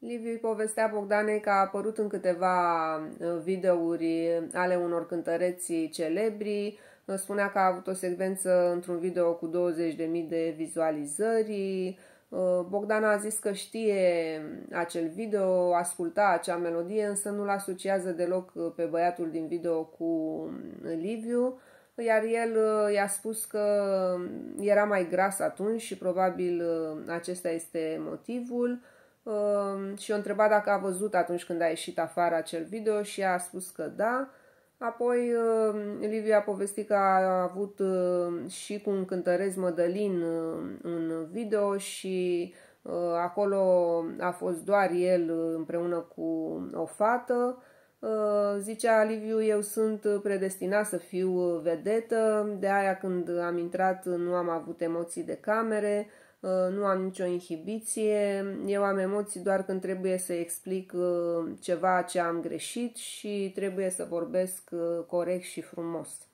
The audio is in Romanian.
Liviu îi povestea Bogdanei că a apărut în câteva uh, videouri uh, ale unor cântăreții celebri. Uh, spunea că a avut o secvență într-un video cu 20.000 de vizualizări. Bogdana a zis că știe acel video, asculta acea melodie, însă nu-l asociază deloc pe băiatul din video cu Liviu iar el i-a spus că era mai gras atunci și probabil acesta este motivul. Um, și o întreba dacă a văzut atunci când a ieșit afară acel video și a spus că da. Apoi um, Liviu a povestit că a avut um, și cu un cântărez Mădălin un video și uh, acolo a fost doar el uh, împreună cu o fată. Uh, zicea Liviu, eu sunt predestinat să fiu vedetă, de aia când am intrat nu am avut emoții de camere, Uh, nu am nicio inhibiție, eu am emoții doar când trebuie să explic uh, ceva ce am greșit și trebuie să vorbesc uh, corect și frumos.